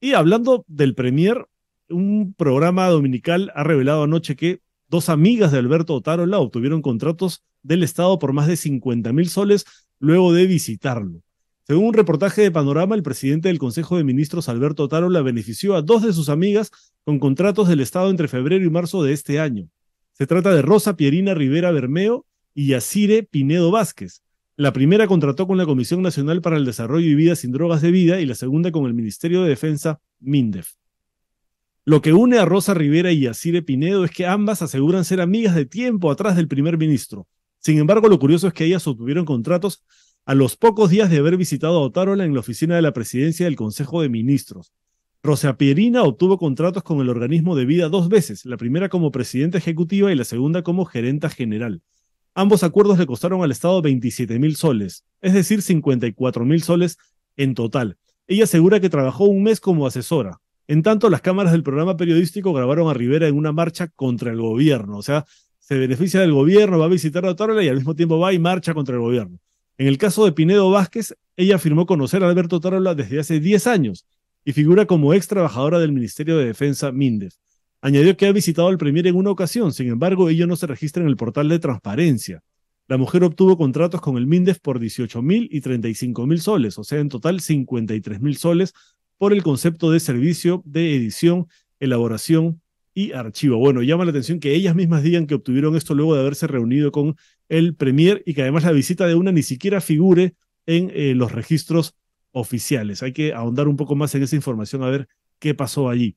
Y hablando del Premier, un programa dominical ha revelado anoche que dos amigas de Alberto Otárola obtuvieron contratos del Estado por más de 50 mil soles luego de visitarlo. Según un reportaje de Panorama, el presidente del Consejo de Ministros, Alberto Otárola, benefició a dos de sus amigas con contratos del Estado entre febrero y marzo de este año. Se trata de Rosa Pierina Rivera Bermeo y Yacire Pinedo Vázquez, la primera contrató con la Comisión Nacional para el Desarrollo y Vida sin Drogas de Vida y la segunda con el Ministerio de Defensa, MINDEF. Lo que une a Rosa Rivera y a Cire Pinedo es que ambas aseguran ser amigas de tiempo atrás del primer ministro. Sin embargo, lo curioso es que ellas obtuvieron contratos a los pocos días de haber visitado a Otárola en la oficina de la presidencia del Consejo de Ministros. Rosa Pierina obtuvo contratos con el organismo de vida dos veces, la primera como presidenta ejecutiva y la segunda como gerenta general. Ambos acuerdos le costaron al Estado 27 mil soles, es decir, 54 mil soles en total. Ella asegura que trabajó un mes como asesora. En tanto, las cámaras del programa periodístico grabaron a Rivera en una marcha contra el gobierno. O sea, se beneficia del gobierno, va a visitar a Otárola y al mismo tiempo va y marcha contra el gobierno. En el caso de Pinedo Vázquez, ella afirmó conocer a Alberto Tarola desde hace 10 años y figura como ex trabajadora del Ministerio de Defensa Míndez. Añadió que ha visitado al Premier en una ocasión, sin embargo, ello no se registra en el portal de transparencia. La mujer obtuvo contratos con el MINDEF por 18.000 y 35.000 soles, o sea, en total 53.000 soles por el concepto de servicio de edición, elaboración y archivo. Bueno, llama la atención que ellas mismas digan que obtuvieron esto luego de haberse reunido con el Premier y que además la visita de una ni siquiera figure en eh, los registros oficiales. Hay que ahondar un poco más en esa información a ver qué pasó allí.